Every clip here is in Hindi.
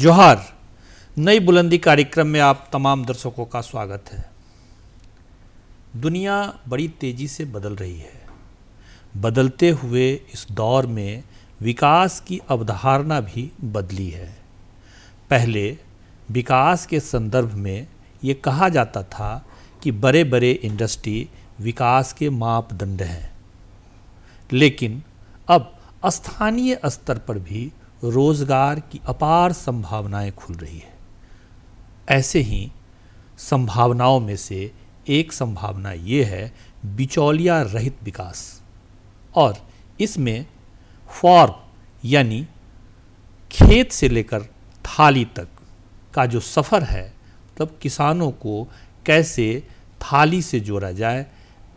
जोहार नई बुलंदी कार्यक्रम में आप तमाम दर्शकों का स्वागत है दुनिया बड़ी तेज़ी से बदल रही है बदलते हुए इस दौर में विकास की अवधारणा भी बदली है पहले विकास के संदर्भ में ये कहा जाता था कि बड़े बड़े इंडस्ट्री विकास के मापदंड हैं लेकिन अब स्थानीय स्तर पर भी रोज़गार की अपार संभावनाएं खुल रही है ऐसे ही संभावनाओं में से एक संभावना ये है बिचौलिया रहित विकास और इसमें फॉर्म यानी खेत से लेकर थाली तक का जो सफ़र है तब किसानों को कैसे थाली से जोड़ा जाए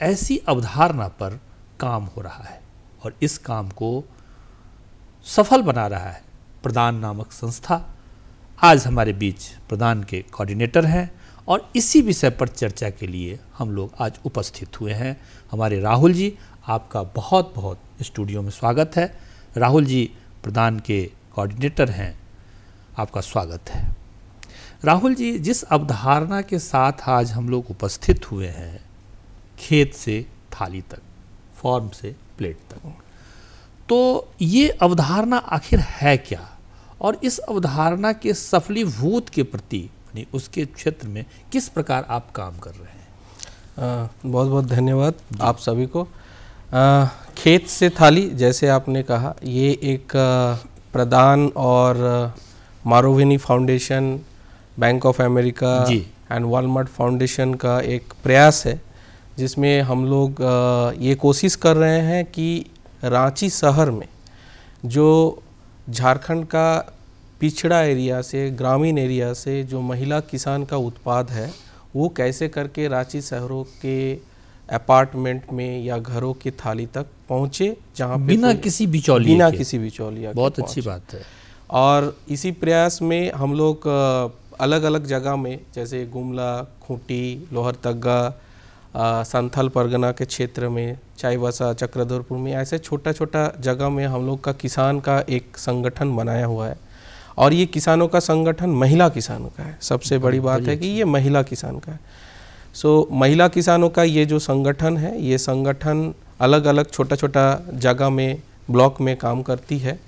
ऐसी अवधारणा पर काम हो रहा है और इस काम को सफल बना रहा है प्रदान नामक संस्था आज हमारे बीच प्रदान के कोऑर्डिनेटर हैं और इसी विषय पर चर्चा के लिए हम लोग आज उपस्थित हुए हैं हमारे राहुल जी आपका बहुत बहुत स्टूडियो में स्वागत है राहुल जी प्रदान के कोऑर्डिनेटर हैं आपका स्वागत है राहुल जी जिस अवधारणा के साथ आज हम लोग उपस्थित हुए हैं खेत से थाली तक फॉर्म से प्लेट तक तो ये अवधारणा आखिर है क्या और इस अवधारणा के सफलीभूत के प्रति यानी उसके क्षेत्र में किस प्रकार आप काम कर रहे हैं आ, बहुत बहुत धन्यवाद आप सभी को आ, खेत से थाली जैसे आपने कहा ये एक प्रदान और मारोविनी foundation Bank of America and Walmart foundation का एक प्रयास है जिसमें हम लोग ये कोशिश कर रहे हैं कि रांची शहर में जो झारखंड का पिछड़ा एरिया से ग्रामीण एरिया से जो महिला किसान का उत्पाद है वो कैसे करके रांची शहरों के अपार्टमेंट में या घरों की थाली तक पहुँचे जहाँ बिना किसी बिचौलिया बिना किसी बिचौलिया बहुत अच्छी बात है और इसी प्रयास में हम लोग अलग अलग जगह में जैसे गुमला खूंटी लोहरतग्गा संथाल परगना के क्षेत्र में चाईवासा चक्रधरपुर में ऐसे छोटा छोटा जगह में हम लोग का किसान का एक संगठन बनाया हुआ है और ये किसानों का संगठन महिला किसानों का है सबसे बड़ी बात है कि ये महिला किसान का है सो महिला किसानों का ये जो संगठन है ये संगठन अलग अलग छोटा छोटा जगह में ब्लॉक में काम करती है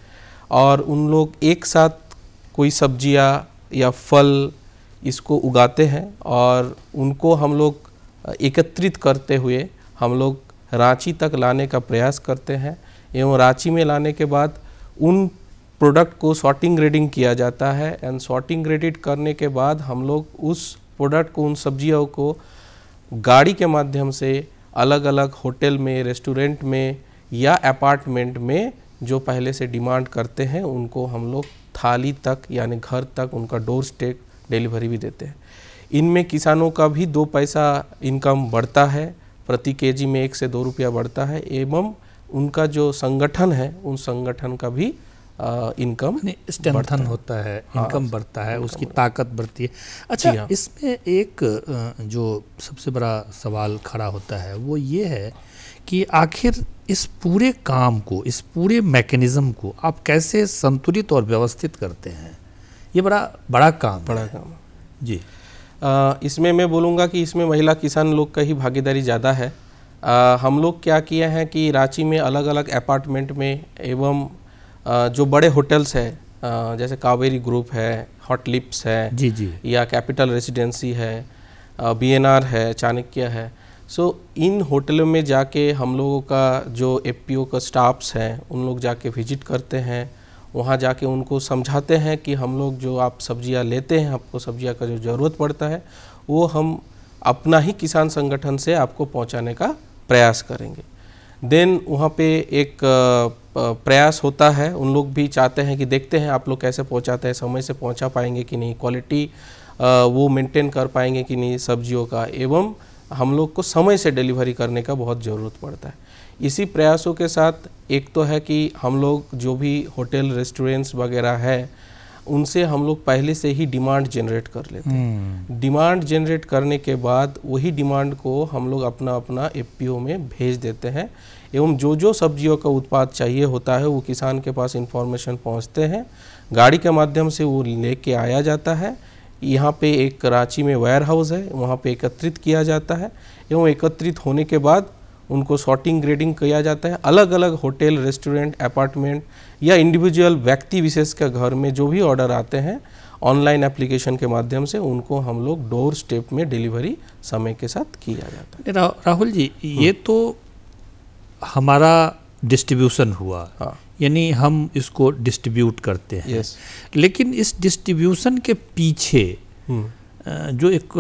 और उन लोग एक साथ कोई सब्ज़ियाँ या फल इसको उगाते हैं और उनको हम लोग एकत्रित करते हुए हम लोग रांची तक लाने का प्रयास करते हैं एवं रांची में लाने के बाद उन प्रोडक्ट को सॉर्टिंग ग्रेडिंग किया जाता है एंड सॉर्टिंग ग्रेडिड करने के बाद हम लोग उस प्रोडक्ट को उन सब्जियों को गाड़ी के माध्यम से अलग अलग होटल में रेस्टोरेंट में या अपार्टमेंट में जो पहले से डिमांड करते हैं उनको हम लोग थाली तक यानी घर तक उनका डोर स्टेक डिलीवरी भी देते हैं इनमें किसानों का भी दो पैसा इनकम बढ़ता है प्रति केजी में एक से दो रुपया बढ़ता है एवं उनका जो संगठन है उन संगठन का भी इनकम स्ट्रेंथन होता है हाँ। इनकम हाँ, बढ़ता है उसकी ताकत बढ़ती है अच्छा हाँ। इसमें एक जो सबसे बड़ा सवाल खड़ा होता है वो ये है कि आखिर इस पूरे काम को इस पूरे मैकेनिज़्म को आप कैसे संतुलित और व्यवस्थित करते हैं ये बड़ा बड़ा काम बड़ा काम जी इसमें मैं बोलूँगा कि इसमें महिला किसान लोग का ही भागीदारी ज़्यादा है आ, हम लोग क्या किए हैं कि रांची में अलग अलग अपार्टमेंट में एवं आ, जो बड़े होटल्स हैं जैसे कावेरी ग्रुप है हॉट लिप्स है जी जी या कैपिटल रेसिडेंसी है बी है चाणक्य है सो so, इन होटलों में जाके हम लोगों का जो एफ का स्टाफ्स हैं उन लोग जाके विजिट करते हैं वहाँ जाके उनको समझाते हैं कि हम लोग जो आप सब्जियाँ लेते हैं आपको सब्जियाँ का जो ज़रूरत पड़ता है वो हम अपना ही किसान संगठन से आपको पहुँचाने का प्रयास करेंगे देन वहाँ पे एक प्रयास होता है उन लोग भी चाहते हैं कि देखते हैं आप लोग कैसे पहुँचाते हैं समय से पहुँचा पाएंगे कि नहीं क्वालिटी वो मेंटेन कर पाएंगे कि नहीं सब्जियों का एवं हम लोग को समय से डिलीवरी करने का बहुत ज़रूरत पड़ता है इसी प्रयासों के साथ एक तो है कि हम लोग जो भी होटल रेस्टोरेंट्स वगैरह है उनसे हम लोग पहले से ही डिमांड जनरेट कर लेते हैं हम्म। डिमांड जनरेट करने के बाद वही डिमांड को हम लोग अपना अपना एफ में भेज देते हैं एवं जो जो सब्जियों का उत्पाद चाहिए होता है वो किसान के पास इंफॉर्मेशन पहुंचते हैं गाड़ी के माध्यम से वो लेके आया जाता है यहाँ पे एक कराची में वेयर हाउस है वहाँ पर एकत्रित किया जाता है एवं एकत्रित होने के बाद उनको सॉर्टिंग ग्रेडिंग किया जाता है अलग अलग होटल रेस्टोरेंट अपार्टमेंट या इंडिविजुअल व्यक्ति विशेष के घर में जो भी ऑर्डर आते हैं ऑनलाइन एप्लीकेशन के माध्यम से उनको हम लोग डोर स्टेप में डिलीवरी समय के साथ किया जाता है रा, राहुल जी हम्म। ये तो हमारा डिस्ट्रीब्यूशन हुआ हाँ। यानी हम इसको डिस्ट्रीब्यूट करते हैं लेकिन इस डिस्ट्रीब्यूशन के पीछे हम्म। जो एक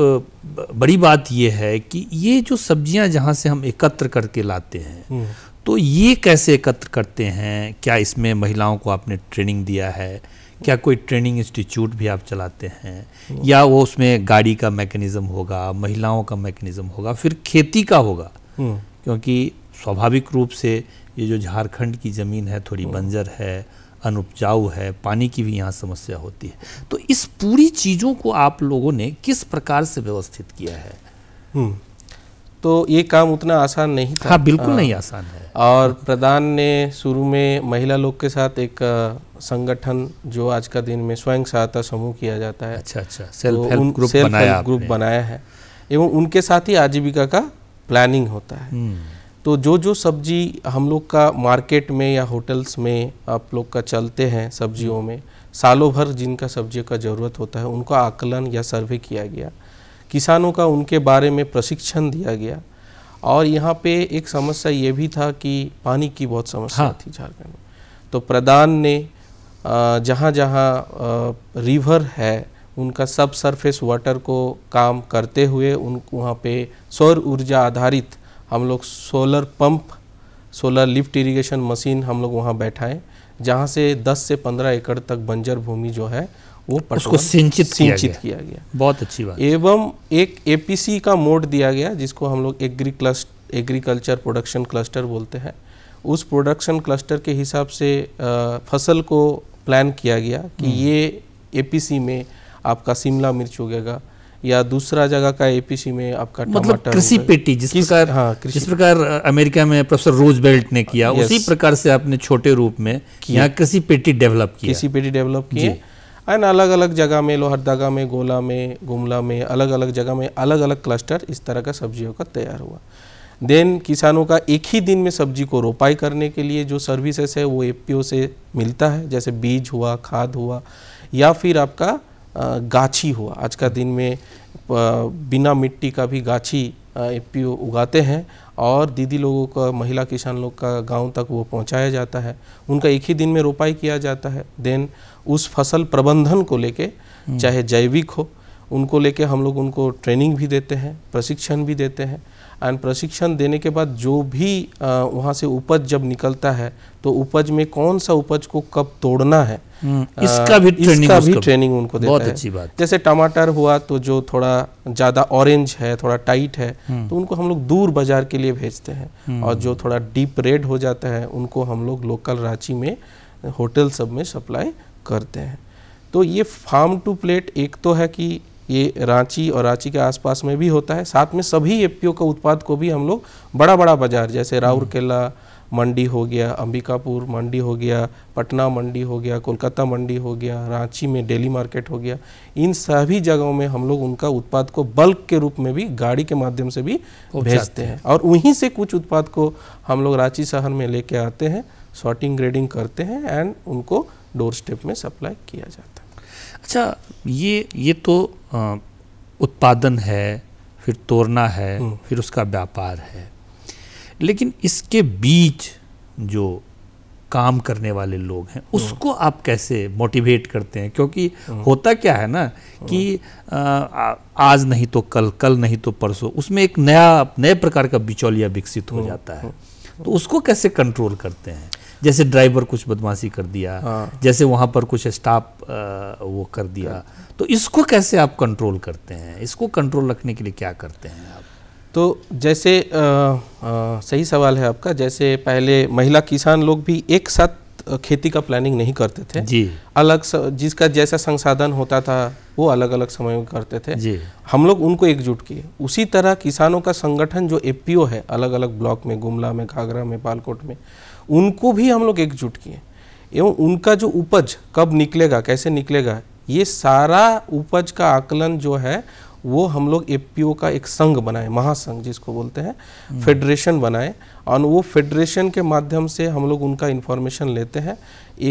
बड़ी बात ये है कि ये जो सब्जियां जहाँ से हम एकत्र करके लाते हैं हम्म। तो ये कैसे एकत्र करते हैं क्या इसमें महिलाओं को आपने ट्रेनिंग दिया है क्या कोई ट्रेनिंग इंस्टीट्यूट भी आप चलाते हैं हम्म। या वो उसमें गाड़ी का मैकेनिज़्म होगा महिलाओं का मैकेनिज़्म होगा फिर खेती का होगा हम्म। क्योंकि स्वाभाविक रूप से ये जो झारखंड की ज़मीन है थोड़ी बंजर है अनुपजाऊ है पानी की भी यहाँ समस्या होती है तो इस पूरी चीज़ों को आप लोगों ने किस प्रकार से व्यवस्थित किया है हम्म। तो ये काम उतना आसान नहीं था हाँ बिल्कुल आ, हाँ। नहीं आसान है और प्रधान ने शुरू में महिला लोग के साथ एक संगठन जो आज का दिन में स्वयं सहायता समूह किया जाता है अच्छा अच्छा सेल्फ तो हेल्प ग्रुप बनाया ग्रुप बनाया है एवं उनके साथ ही आजीविका का प्लानिंग होता है हम्म। तो जो जो सब्जी हम लोग का मार्केट में या होटल्स में आप लोग का चलते हैं सब्जियों में सालों भर जिनका सब्जियों का ज़रूरत होता है उनका आकलन या सर्वे किया गया किसानों का उनके बारे में प्रशिक्षण दिया गया और यहाँ पे एक समस्या ये भी था कि पानी की बहुत समस्या हाँ। थी झारखंड में तो प्रधान ने जहाँ जहाँ रिवर है उनका सब सरफेस वाटर को काम करते हुए उन वहाँ पे सौर ऊर्जा आधारित हम लोग solar pump solar lift irrigation machine हम लोग वहाँ बैठाएँ जहाँ से 10 से 15 एकड़ तक बंजर भूमि जो है वो उसको सिंचित सिंचित किया, किया गया बहुत अच्छी बात एवं एक एपीसी का मोड दिया गया जिसको हम लोग agri cluster agriculture production cluster बोलते हैं उस प्रोडक्शन क्लस्टर के हिसाब से आ, फसल को प्लान किया गया कि हम्म। ये एपीसी में आपका शिमला मिर्च उगेगा या दूसरा जगह का एपीसी में आपका मतलब कृषि पेटी जिस प्रकार हाँ, जिस प्रकार अमेरिका में प्रोफेसर रोज बेल्ट ने किया उसी प्रकार से आपने छोटे रूप में यहाँ कृषि पेटी डेवलप किया कृषि पेटी डेवलप किए एंड अलग अलग जगह में लोहरदगा में गोला में गुमला में अलग अलग जगह में अलग अलग क्लस्टर इस तरह का सब्जियों का तैयार हुआ देन किसानों का एक ही दिन में सब्जी को रोपाई करने के लिए जो सर्विसेस है वो एपीओ से मिलता है जैसे बीज हुआ खाद हुआ या फिर आपका गाछी हुआ आज का दिन में बिना मिट्टी का भी गाछी एपी उगाते हैं और दीदी लोगों का महिला किसान लोग का गांव तक वो पहुंचाया जाता है उनका एक ही दिन में रोपाई किया जाता है देन उस फसल प्रबंधन को लेके हम्म। चाहे जैविक हो उनको लेके हम लोग उनको ट्रेनिंग भी देते हैं प्रशिक्षण भी देते हैं एंड प्रशिक्षण देने के बाद जो भी वहाँ से उपज जब निकलता है तो उपज में कौन सा उपज को कब तोड़ना है हम्म, इसका भी ट्रेनिंग इसका भी ट्रेनिंग उनको देता बहुत है अच्छी बात जैसे टमाटर हुआ तो जो थोड़ा ज्यादा ऑरेंज है थोड़ा टाइट है हम्म। तो उनको हम लोग दूर बाजार के लिए भेजते हैं हम्म। और जो थोड़ा डीप रेड हो जाता है उनको हम लोग लोकल रांची में होटल सब में सप्लाई करते हैं तो ये फार्म टू प्लेट एक तो है कि ये रांची और रांची के आसपास में भी होता है साथ में सभी एफपीओ का उत्पाद को भी हम लोग बड़ा बड़ा बाजार जैसे राउरकेला हम्म। मंडी हो गया अंबिकापुर मंडी हो गया पटना मंडी हो गया कोलकाता मंडी हो गया रांची में डेली मार्केट हो गया इन सभी जगहों में हम लोग उनका उत्पाद को बल्क के रूप में भी गाड़ी के माध्यम से भी भेजते हैं और वहीं से कुछ उत्पाद को हम लोग रांची शहर में लेके आते हैं शॉर्टिंग ग्रेडिंग करते हैं एंड उनको डोर स्टेप में सप्लाई किया जाता है अच्छा ये ये तो आ, उत्पादन है फिर तोड़ना है हम्म। फिर उसका व्यापार है लेकिन इसके बीच जो काम करने वाले लोग हैं हम्म। उसको आप कैसे मोटिवेट करते हैं क्योंकि हम्म। होता क्या है ना कि आ, आज नहीं तो कल कल नहीं तो परसों उसमें एक नया नए प्रकार का बिचौलिया विकसित हो जाता है तो उसको कैसे कंट्रोल करते हैं जैसे ड्राइवर कुछ बदमाशी कर दिया हाँ। जैसे वहाँ पर कुछ स्टाफ वो कर दिया हाँ। तो इसको कैसे आप कंट्रोल करते हैं इसको कंट्रोल रखने के लिए क्या करते हैं आप तो जैसे आ, आ, सही सवाल है आपका जैसे पहले महिला किसान लोग भी एक साथ खेती का प्लानिंग नहीं करते थे जी अलग स, जिसका जैसा संसाधन होता था वो अलग अलग समय में करते थे जी हम लोग उनको एकजुट किए उसी तरह किसानों का संगठन जो एपीओ है अलग अलग ब्लॉक में गुमला में घाघरा में पालकोट में उनको भी हम लोग एकजुट किए एवं उनका जो उपज कब निकलेगा कैसे निकलेगा ये सारा उपज का आकलन जो है वो हम लोग एपीओ का एक संघ बनाए महासंघ जिसको बोलते हैं फेडरेशन हम्म। बनाए और वो फेडरेशन के माध्यम से हम लोग उनका इन्फॉर्मेशन लेते हैं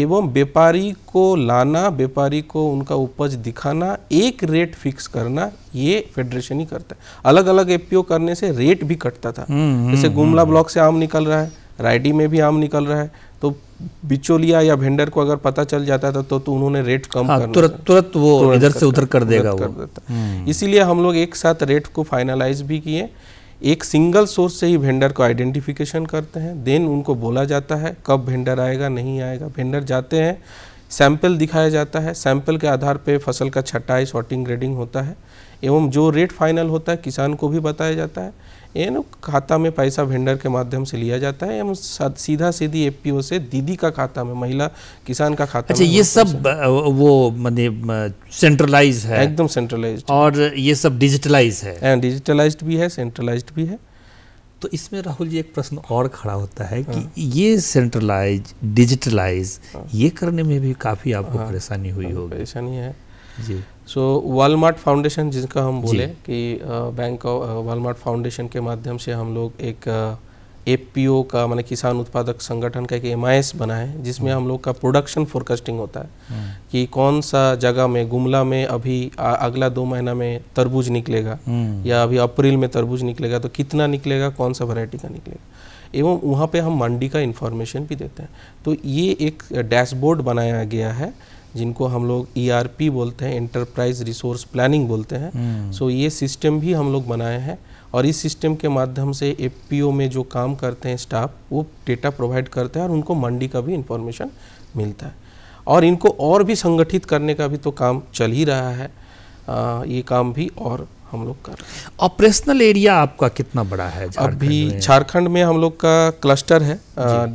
एवं व्यापारी को लाना व्यापारी को उनका उपज दिखाना एक रेट फिक्स करना ये फेडरेशन ही करता है अलग अलग एपीओ करने से रेट भी कटता था हम्म, जैसे हम्म, गुमला ब्लॉक से आम निकल रहा है राइडी में भी आम निकल रहा है तो बिचौलिया या भेंडर को अगर पता चल जाता था तो, तो उन्होंने रेट कम हाँ, तुरत तुरत वो इधर से उधर कर देगा वो हम्म। इसीलिए हम लोग एक साथ रेट को फाइनलाइज भी किए एक सिंगल सोर्स से ही भेंडर को आइडेंटिफिकेशन करते हैं देन उनको बोला जाता है कब भेंडर आएगा नहीं आएगा भेंडर जाते हैं सैंपल दिखाया जाता है सैंपल के आधार पे फसल का छटाई सॉर्टिंग ग्रेडिंग होता है एवं जो रेट फाइनल होता है किसान को भी बताया जाता है एन खाता में पैसा वेंडर के माध्यम से लिया जाता है एवं सीधा सीधी एफपीओ से दीदी का खाता में महिला किसान का खाता अच्छा ये सब वो मैंने सेंट्रलाइज है एकदम सेंट्रलाइज और ये सब डिजिटलाइज है डिजिटलाइज हाँ, भी है सेंट्रलाइज भी है तो इसमें राहुल जी एक प्रश्न और खड़ा होता है कि हाँ। ये सेंट्रलाइज डिजिटलाइज हाँ। ये करने में भी काफ़ी आपको हाँ। परेशानी हुई हाँ, होगी परेशानी है जी सो वालमार्ट फाउंडेशन जिसका हम बोले कि बैंक ऑफ वालमार्ट फाउंडेशन के माध्यम से हम लोग एक ओ का मैंने किसान उत्पादक संगठन का एक एम आई बना है जिसमें हम्म। हम लोग का प्रोडक्शन फोरकास्टिंग होता है हम्म। कि कौन सा जगह में गुमला में अभी अगला दो महीना में तरबूज निकलेगा हम्म। या अभी अप्रैल में तरबूज निकलेगा तो कितना निकलेगा कौन सा वैरायटी का निकलेगा एवं वहाँ पे हम मंडी का इंफॉर्मेशन भी देते हैं तो ये एक डैशबोर्ड बनाया गया है जिनको हम लोग ई e बोलते हैं इंटरप्राइज रिसोर्स प्लानिंग बोलते हैं सो हम्म। ये सिस्टम भी हम लोग बनाए हैं और इस सिस्टम के माध्यम से एफ में जो काम करते हैं स्टाफ वो डेटा प्रोवाइड करते हैं और उनको मंडी का भी इंफॉर्मेशन मिलता है और इनको और भी संगठित करने का भी तो काम चल ही रहा है आ, ये काम भी और हम लोग कर ऑपरेशनल एरिया आपका कितना बड़ा है अभी झारखंड में हम लोग का क्लस्टर है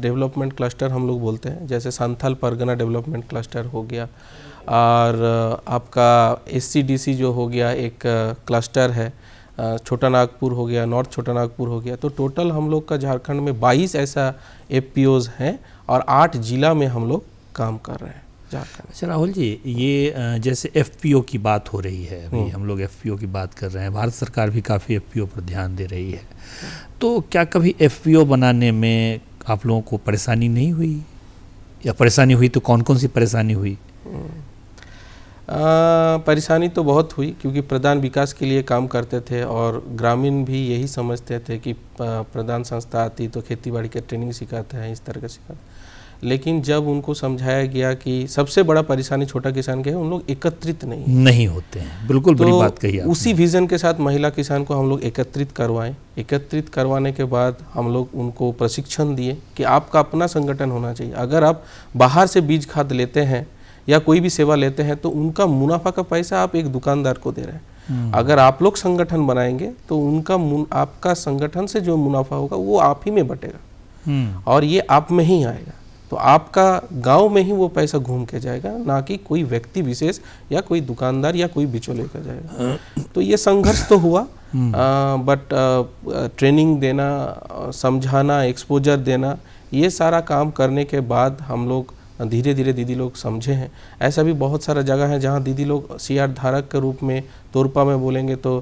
डेवलपमेंट क्लस्टर हम लोग बोलते हैं जैसे संथाल परगना डेवलपमेंट क्लस्टर हो गया और आपका एस जो हो गया एक क्लस्टर है छोटा नागपुर हो गया नॉर्थ छोटा नागपुर हो गया तो टोटल हम लोग का झारखंड में 22 ऐसा एफ हैं और आठ जिला में हम लोग काम कर रहे हैं अच्छा राहुल जी ये जैसे एफपीओ की बात हो रही है अभी हम्म। हम लोग एफपीओ की बात कर रहे हैं भारत सरकार भी काफ़ी एफपीओ पर ध्यान दे रही है तो क्या कभी एफपीओ बनाने में आप लोगों को परेशानी नहीं हुई या परेशानी हुई तो कौन कौन सी परेशानी हुई परेशानी तो बहुत हुई क्योंकि प्रधान विकास के लिए काम करते थे और ग्रामीण भी यही समझते थे कि प्रधान संस्था आती तो खेती बाड़ी का ट्रेनिंग सिखाते हैं इस तरह का सिखाते लेकिन जब उनको समझाया गया कि सबसे बड़ा परेशानी छोटा किसान के है उन लोग एकत्रित नहीं नहीं होते हैं बिल्कुल तो बड़ी बात कही उसी विजन के साथ महिला किसान को हम लोग एकत्रित करवाएं एकत्रित करवाने के बाद हम लोग उनको प्रशिक्षण दिए कि आपका अपना संगठन होना चाहिए अगर आप बाहर से बीज खाद लेते हैं या कोई भी सेवा लेते हैं तो उनका मुनाफा का पैसा आप एक दुकानदार को दे रहे हैं हम्म। अगर आप लोग संगठन बनाएंगे तो उनका आपका संगठन से जो मुनाफा होगा वो आप ही में बटेगा हम्म। और ये आप में ही आएगा तो आपका गांव में ही वो पैसा घूम के जाएगा ना कि कोई व्यक्ति विशेष या कोई दुकानदार या कोई बिचौले का जाएगा तो ये संघर्ष तो हुआ हम्म। आ, बट आ, ट्रेनिंग देना समझाना एक्सपोजर देना ये सारा काम करने के बाद हम लोग धीरे धीरे दीदी लोग समझे हैं ऐसा भी बहुत सारा जगह है जहाँ दीदी लोग सीआर धारक के रूप में तोरपा में बोलेंगे तो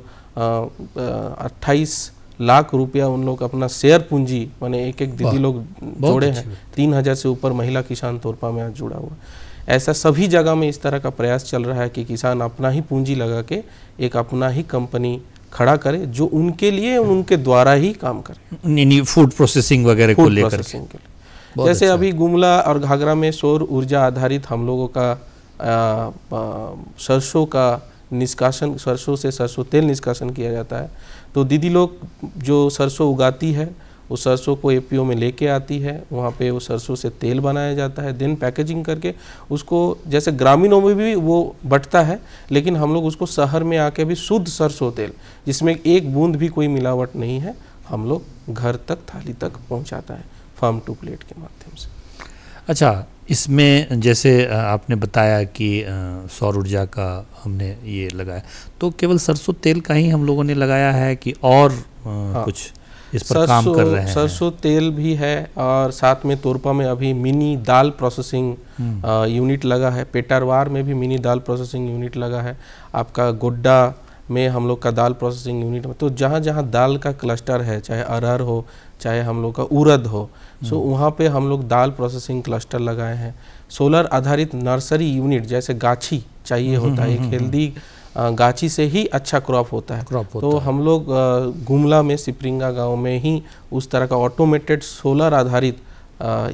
अट्ठाईस लाख रुपया उन लोग अपना शेयर पूंजी मैंने एक एक दीदी लोग जोड़े हैं तीन हजार से ऊपर महिला किसान तोरपा में आज जुड़ा हुआ ऐसा सभी जगह में इस तरह का प्रयास चल रहा है कि किसान अपना ही पूंजी लगा के एक अपना ही कंपनी खड़ा करे जो उनके लिए हम्म। उनके द्वारा ही काम करे फूड प्रोसेसिंग वगैरह को लेकर जैसे अच्छा। अभी गुमला और घाघरा में सौर ऊर्जा आधारित हम लोगों का सरसों का निष्कासन सरसों से सरसों तेल निष्कासन किया जाता है तो दीदी लोग जो सरसों उगाती है उस सरसों को एपीओ में लेके आती है वहाँ पे वो सरसों से तेल बनाया जाता है दिन पैकेजिंग करके उसको जैसे ग्रामीणों में भी वो बटता है लेकिन हम लोग उसको शहर में आके भी शुद्ध सरसों तेल जिसमें एक बूंद भी कोई मिलावट नहीं है हम लोग घर तक थाली तक पहुँचाता है फार्म टू प्लेट के माध्यम से अच्छा इसमें जैसे आपने बताया कि सौर ऊर्जा का हमने ये लगाया तो केवल सरसों तेल का ही हम लोगों ने लगाया है कि और हाँ। कुछ इस पर काम कर रहे हैं सरसों तेल भी है और साथ में तोरपा में अभी मिनी दाल प्रोसेसिंग हम्म। यूनिट लगा है पेटारवार में भी मिनी दाल प्रोसेसिंग यूनिट लगा है आपका गोड्डा में हम लोग का दाल प्रोसेसिंग यूनिट में तो जहाँ जहाँ दाल का क्लस्टर है चाहे अरहर हो चाहे हम लोग का उरद हो सो so, हम्म। वहाँ पे हम लोग दाल प्रोसेसिंग क्लस्टर लगाए हैं सोलर आधारित नर्सरी यूनिट जैसे गाछी चाहिए हम्म, होता है एक हेल्दी हम्म, गाछी से ही अच्छा क्रॉप होता है क्रॉप तो हम लोग गुमला में सिपरिंगा गांव में ही उस तरह का ऑटोमेटेड सोलर आधारित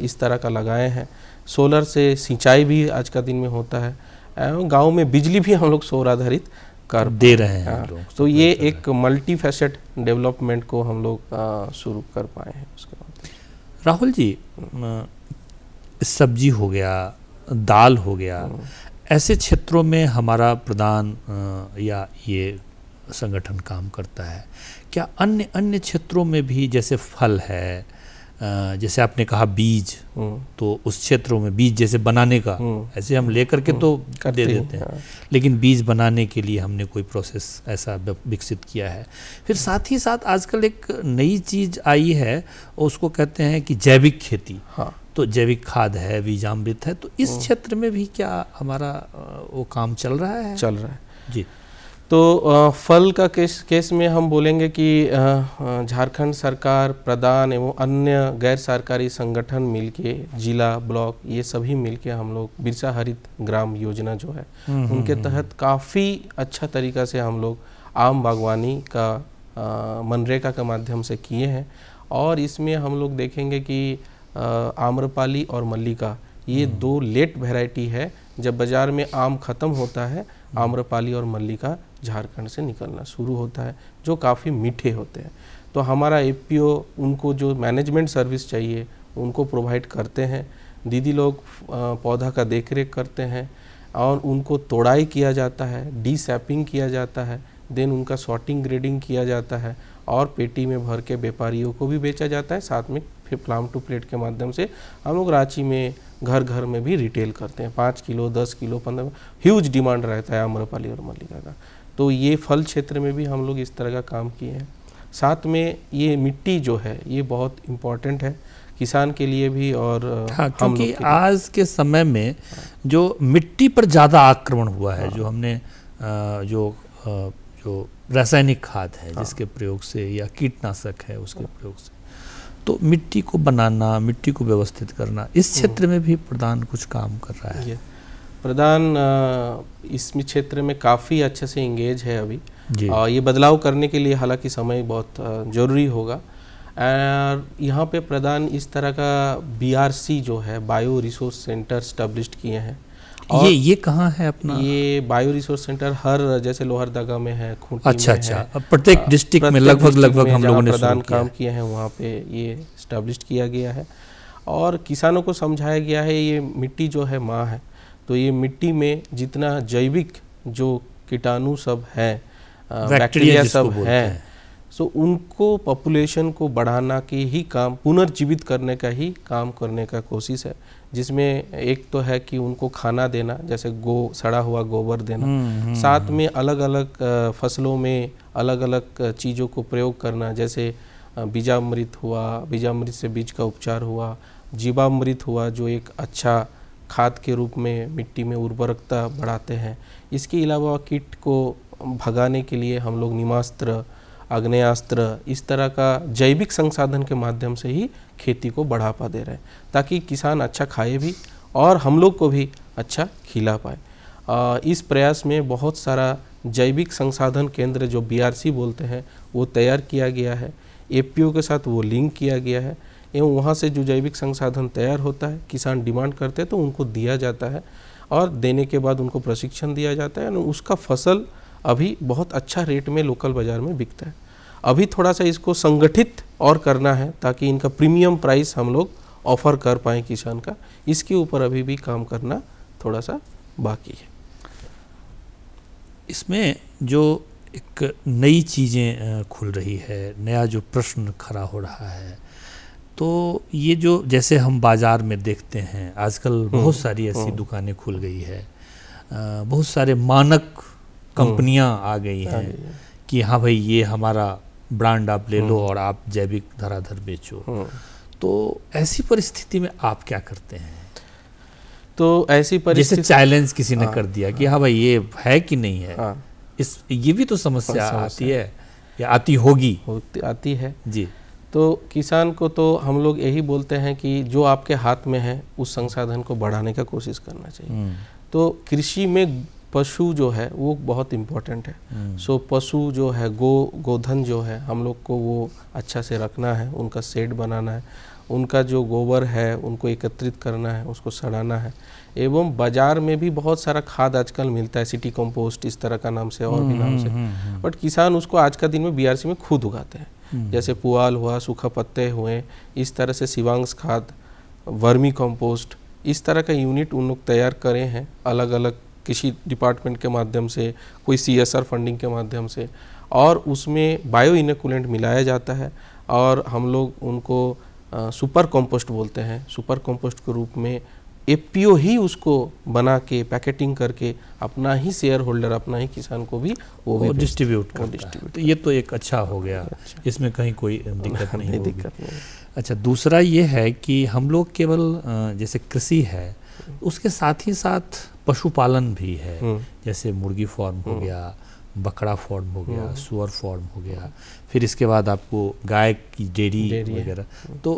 इस तरह का लगाए हैं सोलर से सिंचाई भी आज का दिन में होता है गांव में बिजली भी हम लोग सोलर आधारित कर दे रहे हैं हाँ। तो, तो ये एक मल्टी फैसेट डेवलपमेंट को हम लोग शुरू कर पाए हैं उसके बाद राहुल जी हम्म। सब्जी हो गया दाल हो गया हम्म। ऐसे क्षेत्रों में हमारा प्रधान या ये संगठन काम करता है क्या अन्य अन्य क्षेत्रों में भी जैसे फल है जैसे आपने कहा बीज हम्म। तो उस क्षेत्रों में बीज जैसे बनाने का हम्म। ऐसे हम लेकर के तो हम्म। दे देते हैं हाँ। लेकिन बीज बनाने के लिए हमने कोई प्रोसेस ऐसा विकसित किया है फिर साथ ही साथ आजकल एक नई चीज़ आई है उसको कहते हैं कि जैविक खेती हाँ। तो जैविक खाद है बीजामृत है तो इस क्षेत्र में भी क्या हमारा वो काम चल रहा है चल रहा है जी तो फल का केस केस में हम बोलेंगे कि झारखंड सरकार प्रदान एवं अन्य गैर सरकारी संगठन मिलके जिला ब्लॉक ये सभी मिलके हम लोग बिरसा हरित ग्राम योजना जो है हम्म, हम्म, उनके हम्म। तहत काफ़ी अच्छा तरीका से हम लोग आम बागवानी का मनरेगा के माध्यम से किए हैं और इसमें हम लोग देखेंगे कि आम्रपाली और मल्लिका ये दो लेट वैरायटी है जब बाज़ार में आम ख़त्म होता है आम्रपाली और मल्लिका झारखंड से निकलना शुरू होता है जो काफ़ी मीठे होते हैं तो हमारा एफ उनको जो मैनेजमेंट सर्विस चाहिए उनको प्रोवाइड करते हैं दीदी लोग पौधा का देख रेख करते हैं और उनको तोड़ाई किया जाता है डी किया जाता है देन उनका शॉर्टिंग ग्रेडिंग किया जाता है और पेटी में भर के व्यापारियों को भी बेचा जाता है साथ में फिर प्लाम टू प्लेट के माध्यम से हम लोग रांची में घर घर में भी रिटेल करते हैं पाँच किलो दस किलो पंद्रह ह्यूज डिमांड रहता है अम्रपाली और मल्लिका का तो ये फल क्षेत्र में भी हम लोग इस तरह का काम किए हैं साथ में ये मिट्टी जो है ये बहुत इम्पॉर्टेंट है किसान के लिए भी और हाँ, क्योंकि के आज के समय में जो मिट्टी पर ज़्यादा आक्रमण हुआ है हाँ, जो हमने आ, जो आ, जो रासायनिक खाद है हाँ, जिसके प्रयोग से या कीटनाशक है उसके हाँ, प्रयोग से तो मिट्टी को बनाना मिट्टी को व्यवस्थित करना इस हम्म। क्षेत्र में भी प्रधान कुछ काम कर रहा है प्रधान इस क्षेत्र में काफ़ी अच्छे से इंगेज है अभी आ, ये बदलाव करने के लिए हालांकि समय बहुत ज़रूरी होगा यहाँ पे प्रधान इस तरह का बीआरसी जो है बायो रिसोर्स सेंटर स्टैब्लिश किए हैं और ये ये कहाँ है अपना ये बायो रिसोर्स सेंटर हर जैसे लोहरदगा में है खूंटी अच्छा में अच्छा, अच्छा। प्रत्येक डिस्ट्रिक्ट में लगभग लगभग हम लोगों ने प्रदान काम किए हैं वहाँ पे ये स्टैब्लिश किया गया है और किसानों को समझाया गया है ये मिट्टी जो है माँ है तो ये मिट्टी में जितना जैविक जो कीटाणु सब हैं बैक्टीरिया सब हैं है। सो उनको पॉपुलेशन को बढ़ाना की ही काम पुनर्जीवित करने का ही काम करने का कोशिश है जिसमें एक तो है कि उनको खाना देना जैसे गो सड़ा हुआ गोबर देना हुँ, हम्म, हम्म, साथ हम्म। में अलग अलग फसलों में अलग अलग चीज़ों को प्रयोग करना जैसे बीजामृत हुआ बीजामृत से बीज का उपचार हुआ जीवामृत हुआ जो एक अच्छा खाद के रूप में मिट्टी में उर्वरकता बढ़ाते हैं इसके अलावा कीट को भगाने के लिए हम लोग निमास्त्र अग्नेस्त्र इस तरह का जैविक संसाधन के माध्यम से ही खेती को बढ़ावा दे रहे हैं ताकि किसान अच्छा खाए भी और हम लोग को भी अच्छा खिला पाए इस प्रयास में बहुत सारा जैविक संसाधन केंद्र जो बीआरसी बोलते हैं वो तैयार किया गया है एपीओ के साथ वो लिंक किया गया है एवं वहाँ से जो जैविक संसाधन तैयार होता है किसान डिमांड करते हैं तो उनको दिया जाता है और देने के बाद उनको प्रशिक्षण दिया जाता है उसका फसल अभी बहुत अच्छा रेट में लोकल बाज़ार में बिकता है अभी थोड़ा सा इसको संगठित और करना है ताकि इनका प्रीमियम प्राइस हम लोग ऑफ़र कर पाएँ किसान का इसके ऊपर अभी भी काम करना थोड़ा सा बाकी है इसमें जो एक नई चीज़ें खुल रही है नया जो प्रश्न खड़ा हो रहा है तो ये जो जैसे हम बाज़ार में देखते हैं आजकल हम्म, बहुत सारी ऐसी हम्म। दुकानें खुल गई है बहुत सारे मानक हम्म। कंपनियां आ गई हैं कि हाँ भाई ये हमारा ब्रांड आप ले लो और आप जैविक धराधर बेचो तो ऐसी परिस्थिति में आप क्या करते हैं तो ऐसी परिस्थिति जैसे चैलेंज किसी ने हाँ, कर दिया कि हाँ।, हाँ भाई ये है कि नहीं है हाँ। इस ये भी तो समस्या आती है या आती होगी आती है जी तो किसान को तो हम लोग यही बोलते हैं कि जो आपके हाथ में है उस संसाधन को बढ़ाने का कोशिश करना चाहिए हम्म। तो कृषि में पशु जो है वो बहुत इम्पोर्टेंट है हम्म। सो so, पशु जो है गो गोधन जो है हम लोग को वो अच्छा से रखना है उनका सेड बनाना है उनका जो गोबर है उनको एकत्रित करना है उसको सड़ाना है एवं बाजार में भी बहुत सारा खाद आजकल मिलता है सिटी कंपोस्ट इस तरह का नाम से और भी हम्म, नाम से बट किसान उसको आज का दिन में बीआरसी में खुद उगाते हैं Hmm. जैसे पुआल हुआ सूखा पत्ते हुए इस तरह से शिवांग्स खाद वर्मी कंपोस्ट इस तरह का यूनिट उन लोग तैयार करे हैं अलग अलग किसी डिपार्टमेंट के माध्यम से कोई सी फंडिंग के माध्यम से और उसमें बायो इनकुलेंट मिलाया जाता है और हम लोग उनको सुपर कंपोस्ट बोलते हैं सुपर कंपोस्ट के रूप में एपीओ ही उसको बना के पैकेटिंग करके अपना ही शेयर होल्डर अपना ही किसान को भी वो, भी डिस्ट्रीब्यूट कर डिस्ट्रीब्यूट ये तो एक अच्छा हो गया अच्छा। इसमें कहीं कोई दिक्कत नहीं, नहीं दिक्कत अच्छा दूसरा ये है कि हम लोग केवल जैसे कृषि है उसके साथ ही साथ पशुपालन भी है हम्म। जैसे मुर्गी फॉर्म हम्म। हो गया बकरा फॉर्म हम्म। हो गया सुअर फॉर्म हो गया फिर इसके बाद आपको गाय की डेयरी वगैरह तो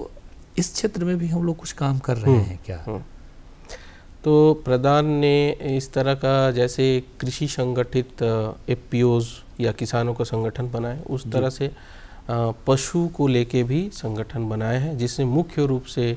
इस क्षेत्र में भी हम लोग कुछ काम कर रहे हैं क्या तो प्रधान ने इस तरह का जैसे कृषि संगठित एपीओज या किसानों का संगठन बनाए उस तरह से पशु को लेके भी संगठन बनाए हैं जिसमें मुख्य रूप से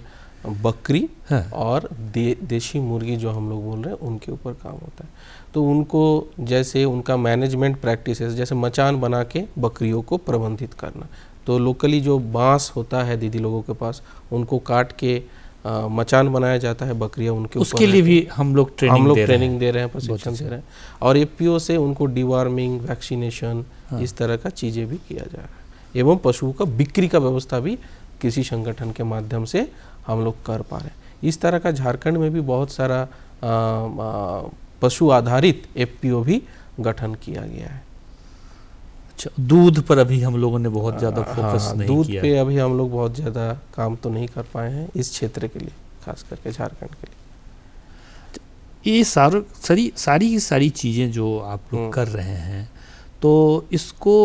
बकरी हाँ। और दे, देशी मुर्गी जो हम लोग बोल रहे हैं उनके ऊपर काम होता है तो उनको जैसे उनका मैनेजमेंट प्रैक्टिस जैसे मचान बना के बकरियों को प्रबंधित करना तो लोकली जो बांस होता है दीदी लोगों के पास उनको काट के मचान बनाया जाता है बकरियां उनके उसके लिए भी हम लोग ट्रेनिंग हम लोग ट्रेनिंग दे रहे हैं प्रशिक्षण दे रहे हैं और ए पी ओ से उनको डिवार्मिंग हाँ। वैक्सीनेशन इस तरह का चीज़ें भी किया जा रहा है एवं पशुओं का बिक्री का व्यवस्था भी कृषि संगठन के माध्यम से हम लोग कर पा रहे हैं इस तरह का झारखंड में भी बहुत सारा पशु आधारित एफ भी गठन किया गया है अच्छा दूध पर अभी हम लोगों ने बहुत हाँ, ज़्यादा फोकस हाँ, हाँ, नहीं दूध किया। पे अभी हम लोग बहुत ज़्यादा काम तो नहीं कर पाए हैं इस क्षेत्र के लिए खास करके झारखंड के लिए ये सार सारी सारी की सारी चीज़ें जो आप लोग हम्म। कर रहे हैं तो इसको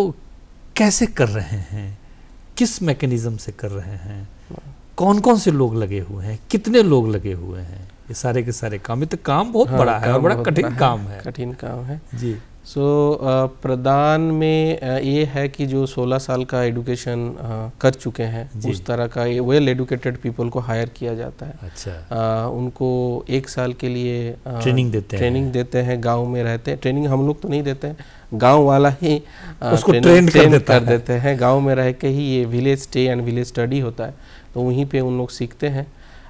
कैसे कर रहे हैं किस मैकेनिज़्म से कर रहे हैं कौन कौन से लोग लगे हुए हैं कितने लोग लगे हुए हैं ये सारे के सारे काम ये तो काम बहुत हाँ, बड़ा है और बड़ा कठिन काम है कठिन काम है जी सो so, uh, प्रदान में uh, ये है कि जो 16 साल का एडुकेशन uh, कर चुके हैं उस तरह का ये वेल एडुकेटेड पीपल को हायर किया जाता है अच्छा uh, उनको एक साल के लिए ट्रेनिंग देते ट्रेनिंग देते हैं गांव में रहते हैं ट्रेनिंग हम लोग तो नहीं देते हैं गांव वाला ही उसको ट्रेन कर कर देते हैं गांव गाँव में रह के ही ये village stay and village study होता है तो वहीं पर उन लोग सीखते हैं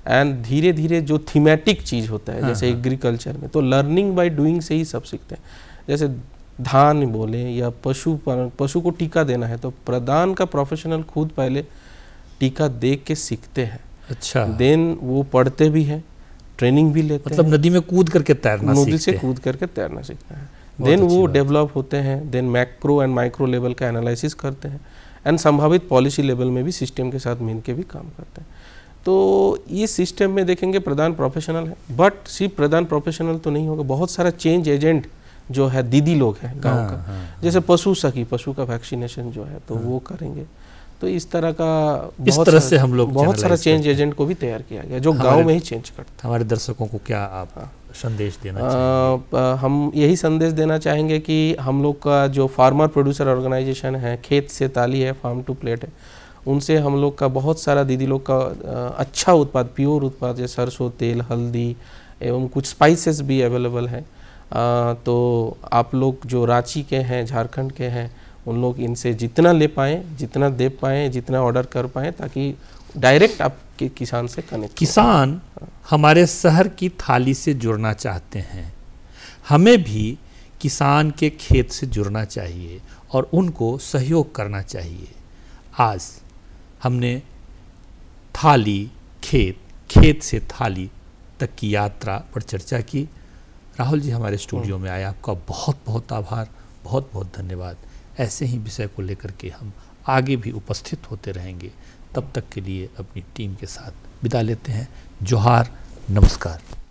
एंड धीरे धीरे जो थीमेटिक चीज़ होता है हाँ, जैसे एग्रीकल्चर हाँ। में तो लर्निंग बाई डूइंग से ही सब सीखते हैं जैसे धान बोले या पशु पशु को टीका देना है तो प्रदान का प्रोफेशनल खुद पहले टीका देख के सीखते हैं अच्छा देन वो पढ़ते भी हैं ट्रेनिंग भी लेते मतलब नदी में कूद करके तैरना नदी से कूद करके तैरना सीखते हैं देन वो डेवलप होते हैं then macro and micro level का एनालिसिस करते हैं एंड संभावित पॉलिसी लेवल में भी सिस्टम के साथ मिल के भी काम करते हैं तो ये सिस्टम में देखेंगे प्रधान प्रोफेशनल है बट सिर्फ प्रधान प्रोफेशनल तो नहीं होगा बहुत सारा चेंज एजेंट जो है दीदी लोग हैं गांव हाँ, का हाँ, हाँ। जैसे पशु सखी पशु का वैक्सीनेशन जो है तो वो करेंगे तो इस तरह का इस तरह से हम लोग बहुत सारा चेंज एजेंट को भी तैयार किया गया जो गांव में ही चेंज करता हमारे दर्शकों को क्या आप संदेश देना आ, हम यही संदेश देना चाहेंगे कि हम लोग का जो फार्मर प्रोड्यूसर ऑर्गेनाइजेशन है खेत से ताली है फार्म टू प्लेट है उनसे हम लोग का बहुत सारा दीदी लोग का अच्छा उत्पाद प्योर उत्पाद जैसे सरसों तेल हल्दी एवं कुछ स्पाइसेस भी अवेलेबल है तो आप लोग जो रांची के हैं झारखंड के हैं उन लोग इनसे जितना ले पाएँ जितना दे पाएँ जितना ऑर्डर कर पाएँ ताकि डायरेक्ट आपके किसान से कनेक्ट किसान हमारे शहर की थाली से जुड़ना चाहते हैं हमें भी किसान के खेत से जुड़ना चाहिए और उनको सहयोग करना चाहिए आज हमने थाली खेत खेत से थाली तक की यात्रा पर चर्चा की राहुल जी हमारे स्टूडियो हम्म। में आए आपका बहुत बहुत आभार बहुत बहुत धन्यवाद ऐसे ही विषय को लेकर के हम आगे भी उपस्थित होते रहेंगे तब तक के लिए अपनी टीम के साथ बिता लेते हैं जोहार नमस्कार